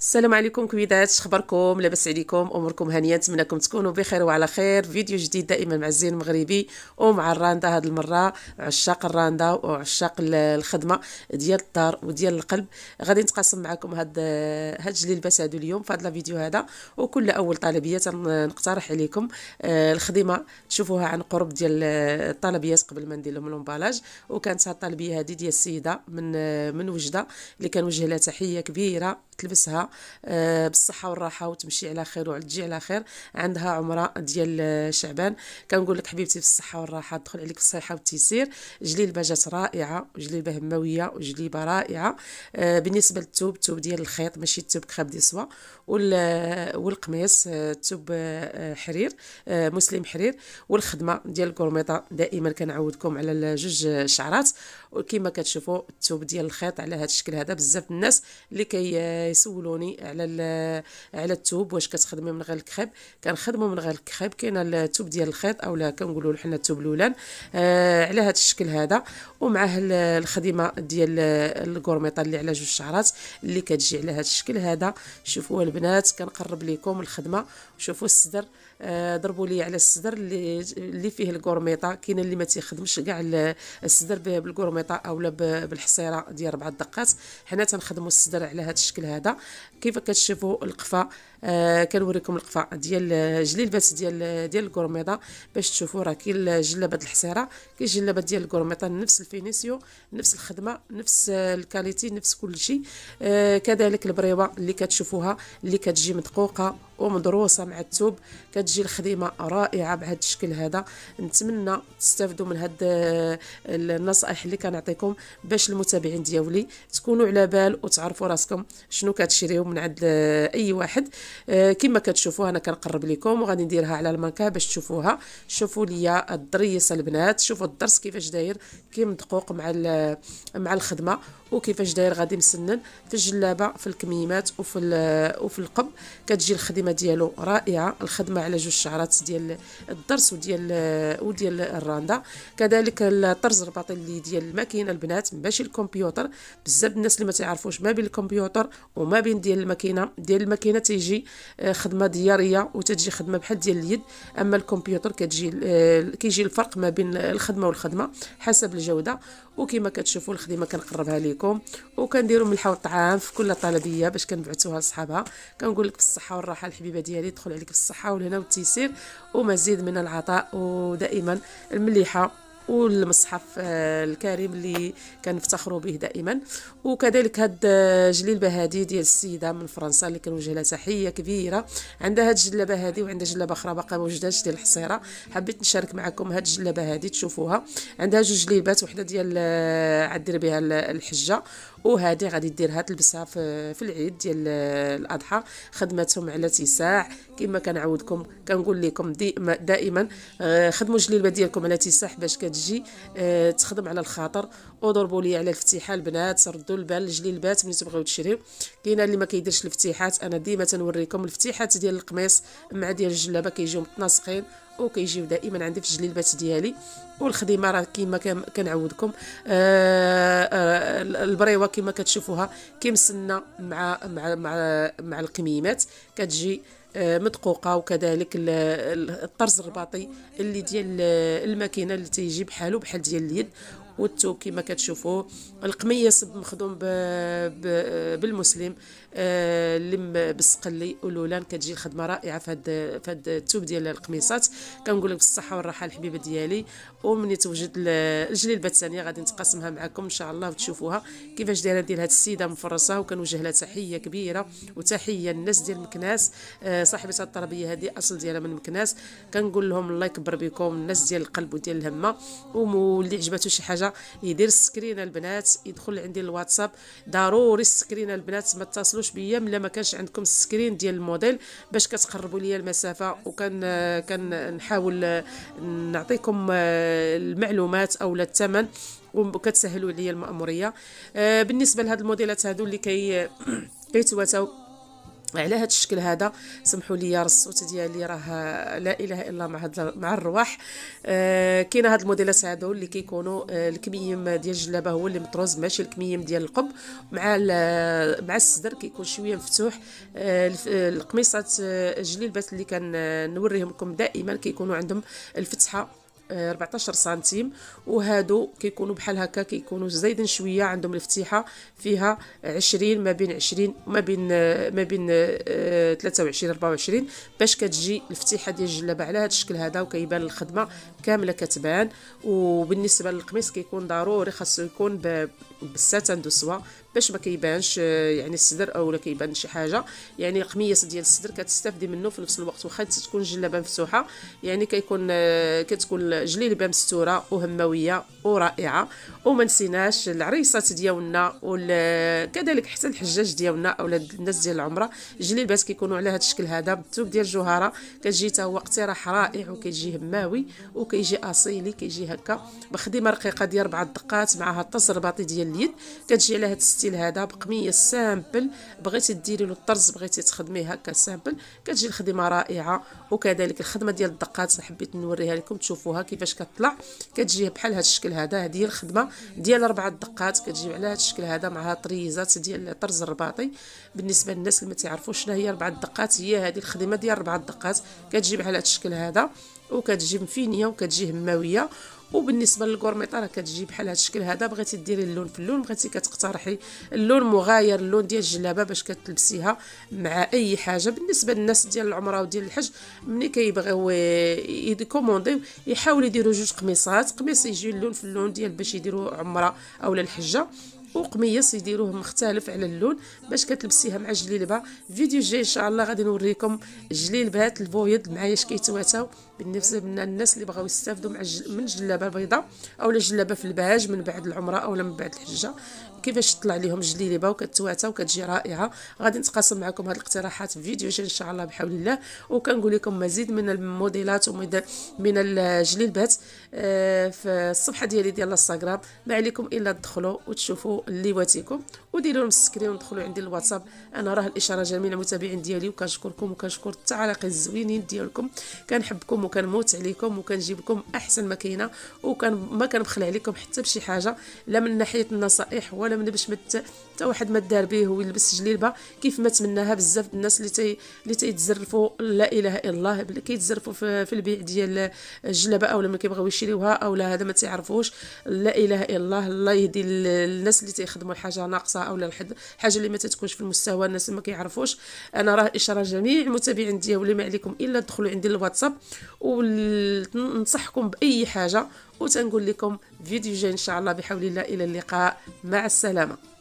السلام عليكم كويدات شخباركم لاباس عليكم اموركم هانيه نتمنىكم تكونوا بخير وعلى خير فيديو جديد دائما مع الزين المغربي ومع الراندا هاد المره عشاق الراندا وعشاق الخدمه ديال الدار وديال القلب غادي نتقاسم معكم هاد هاد اللباس هادو اليوم في هاد فيديو هذا وكل اول طلبيه نقترح عليكم آه، الخدمه تشوفوها عن قرب ديال الطلبيات قبل ما ندير لهم لومبالاج وكانت هاد الطالبيه هادي ديال السيده من آه، من وجده اللي كنوجه لها تحيه كبيره تلبسها آه، بالصحه والراحه وتمشي على خير وتجي على خير عندها عمره ديال شعبان كنقول لك حبيبتي بالصحة والراحه تدخل عليك الصحه والتيسير جليبه جات رائعه وجليبه همويه وجليبه رائعه آه، بالنسبه للثوب الثوب ديال الخيط ماشي الثوب دي ديسوا والقميص آه، الثوب حرير مسلم حرير والخدمه ديال الكورميطه دائما كنعودكم على جوج شعرات وكما كتشوفوا الثوب ديال الخيط على هذا الشكل هذا بزاف الناس اللي كي يسولوني على على التوب واش كتخدمي من غير الكريب كنخدمو من غير الكريب كاين التوب ديال الخيط اولا كنقولوا حنا التوب الاولان آه على هذا الشكل هذا ومعه الخدمه ديال الكورميطه اللي على جوج شعرات اللي كتجي على هذا الشكل هذا شوفوا البنات كنقرب لكم الخدمه شوفوا الصدر آه ضربوا لي على الصدر اللي اللي فيه الكورميطه كاين اللي ما تيخدمش كاع الصدر بالكورميطه اولا بالحصيره ديال ربع دقات حنا تنخدموا الصدر على هذا الشكل هذا هذا كيف كتشوفوا القفا آه كنوريكم القفا ديال جليبات ديال ديال الكورميطه باش تشوفوا راه كاين جلابات الحصيره كاين الجلابه ديال الكورميطه نفس الفينيسيو نفس الخدمه نفس الكاليتي نفس كل شيء آه كذلك البريوه اللي كتشوفوها اللي كتجي مدقوقه ومدروسه مع الثوب كتجي الخديمه رائعه بهذا الشكل هذا نتمنى تستافدوا من هاد آه، النصائح اللي كنعطيكم باش المتابعين ديالي تكونوا على بال وتعرفوا راسكم شنو كتشريو من عند آه، اي واحد آه، كما كتشوفوا انا كنقرب لكم وغادي نديرها على المانكا باش تشوفوها شوفوا ليا الضريسه البنات شوفوا الدرس كيفاش داير كي مدقوق مع مع الخدمه وكيفاش داير غادي مسنن في الجلابه في الكميمات وفي وفي القب كتجي الخدمه الخدمه ديالو رائعه الخدمه على جوج شعرات ديال الدرس وديال وديال الراندا كذلك الطرز الرباطي اللي ديال الماكينه البنات ماشي الكمبيوتر بزاف الناس اللي ما تعرفوش ما بين الكمبيوتر وما بين ديال الماكينه ديال الماكينه تيجي آه، خدمه دياريه وتجي خدمه بحال ديال اليد اما الكمبيوتر كتجي آه، كيجي الفرق ما بين الخدمه والخدمه حسب الجوده وكما كتشوفوا الخديمه كنقربها لكم وكنديروا ملحه وطعام في كل طلبيه باش كنبعثوها لصحابها كنقول لك بالصحه والراحه الحبيبه ديالي تدخل عليك بالصحه والهنا والتيسير ومزيد من العطاء ودائما المليحه والمصحف آه، الكريم اللي كنفتخروا به دائما وكذلك هاد آه، جليبه هذه ديال السيده من فرنسا اللي كنوجه لها تحيه كبيره عندها هاد الجلابه هذه وعندها جلابه اخرى باقا ما ديال الحصيره حبيت نشارك معكم هاد الجلابه هذه تشوفوها عندها جوج جليبات وحده ديال آه، عدير بها الحجه وهذه غادي ديرها تلبسها في, في العيد ديال الاضحى خدمتهم على تساع كما كنعاودكم كنقول لكم دائما خدموا الجليبه ديالكم على تساح باش كت تجي أه تخدم على الخاطر وضربوا لي على الفتيحه البنات ردوا البال البات ملي تبغيو تشريو كاينه اللي ما كيديرش الفتيحات انا ديما تنوريكم الفتيحات ديال القميص مع ديال الجلابه كيجيو متناسقين وكيجيو دائما عندي في الجليبات ديالي والخديمه راه كما كنعودكم آه، آه، البريوه كما كتشوفوها كمسنه مع مع مع مع القميمات كتجي آه، مدقوقه وكذلك الطرز الرباطي اللي ديال الماكينه اللي تيجي بحالو بحال ديال اليد والتو كما كتشوفوه القميص مخدوم بالمسلم آه، لم بالسقلي ولولان كتجي الخدمه رائعه في هاد في هاد التوب ديال القميصات كنقول لك بالصحه والراحه الحبيبه ديالي ومن توجد الجلبه الثانيه غادي نتقاسمها معكم ان شاء الله وتشوفوها كيفاش دايره ديال هاد السيده مفرصه وكنوجه لها تحيه كبيره وتحيه للناس ديال مكناس آه، صاحبه الطربيه هذه اصل ديالها من مكناس كنقول لهم الله يكبر بكم الناس ديال القلب وديال الهمه واللي عجبته شي حاجه يدير السكرينه البنات يدخل عندي الواتساب ضروري السكرينه البنات ما تتصلوش تلحقوش بيا ملا ما كانش عندكم السكرين ديال الموديل باش كتقربوا ليا المسافه وكان كنحاول نعطيكم آه، المعلومات اولا الثمن وكتسهلوا ليا الماموريه آه، بالنسبه لهاد الموديلات هادو اللي كي كيتواتاو على هذا الشكل هذا سمحوا لي الصوت ديالي راه لا اله الا مع هاد مع الرواح آه كاينه هاد الموديلات هادو اللي كيكونوا آه الكميم ديال الجلابه هو اللي مطروز ماشي الكميم ديال القب مع مع الصدر كيكون شويه مفتوح آه, آه، القميصات الجليبات آه، اللي كنوريهم لكم دائما كيكونوا عندهم الفتحه 14 سنتيم وهادو كيكونوا بحال هكا كيكونوا زايدين شويه عندهم الفتيحه فيها 20 ما بين 20 ما بين ما بين 23 آه، 24 باش كتجي الفتيحه ديال الجلابه على هذا الشكل هذا وكيبان الخدمه كامله كتبان وبالنسبه للقميص كيكون ضروري خاصو يكون بالساتان دو سوا باش ما كيبانش آه، يعني الصدر اولا كيبان شي حاجه يعني القميص ديال الصدر كتستافدي منه في نفس الوقت واخا تكون جلابه مفتوحه يعني كيكون آه، كتكون جليبه مستوره وهمويه ورائعه وما نسيناش العريسات ديالنا وكذلك حتى الحجاج ديالنا اولاد الناس ديال العمره جليبات كيكونوا على هذا الشكل هذا بالثوب ديال الجوهره كتجي حتى هو اقتراح رائع وكيجي هماوي وكيجي اصيلي كيجي هكا بخدمه رقيقه ديال اربع دقات معها التصرباطي ديال اليد كتجي على هذا الستيل هذا بقميه سامبل بغيتي ديري له الطرز بغيتي تخدميه هكا سامبل كتجي الخدمه رائعه وكذلك الخدمه ديال الدقات حبيت نوريها لكم تشوفوها كيفاش كتطلع كتجي بحال هذا الشكل هذا هذه هي الخدمه ديال اربعه دقات كتجي على هذا الشكل هذا مع طريزات ديال الطرز الرباطي بالنسبه للناس اللي ما تعرفوش شنو هي اربعه دقات هي هذه الخدمه ديال اربعه دقات كتجي بحال هذا الشكل هذا وكتجي مفينيه وكتجي هماويه وبالنسبه للكورميطه راه كتجي بحال هذا الشكل هذا بغيتي ديري اللون في اللون بغيتي كتقترحي اللون مغاير اللون ديال الجلابه باش كتلبسيها مع اي حاجه بالنسبه للناس ديال العمره وديال الحج ملي كيبغيو يكوموندي يحاولو يديروا جوج قميصات قميص يجي اللون في اللون ديال باش يديروا عمره اولا الحجه وقميص يديروه مختلف على اللون باش كتلبسيها مع جليلبه فيديو جاي ان شاء الله غادي نوريكم جليلبات البويض معايا اش كيتواتاو بالنسبه لنا الناس اللي بغاو يستافدوا مع من جلابه البيضاء اولا جلابه في البهاج من بعد العمره اولا من بعد الحجه كيفاش تطلع ليهم جليبه وكتواتى وكتجي رائعه غادي نتقاسم معكم هذه الاقتراحات في فيديو جاي ان شاء الله بحول الله وكنقول لكم مزيد من الموديلات ومن من الجليلبات آه، في الصفحه ديالي ديال الانستغرام ما عليكم الا تدخلوا وتشوفوا اللي ليواتيكم وديروا لهم السكرين وندخلوا عندي الواتساب انا راه الاشاره جميله المتابعين ديالي وكنشكركم وكنشكر التعاليق الزوينين ديالكم كنحبكم وكنموت عليكم وكنجيب لكم احسن ما كاينه وكان ما كنبخل عليكم حتى بشي حاجه لا من ناحيه النصائح ولا ما منبش مت حتى واحد ما دار به ويلبس جليبه كيف ما تمناها بزاف الناس اللي تي اللي تيتزرفوا لا اله الا الله كيتزرفوا في, في البيع ديال الجلابه اولا ما كيبغيو يشريوها اولا هذا ما تيعرفوش لا اله الا الله الله يهدي الناس اللي تيخدموا الحاجه ناقصه اولا حاجه اللي ما تتكونش في المستوى الناس ما كيعرفوش انا راه اشاره جميع المتابعين ديالي ما عليكم الا تدخلوا عندي الواتساب وننصحكم باي حاجه وتنقول لكم فيديو جاي ان شاء الله بحول الله الى اللقاء مع السلامه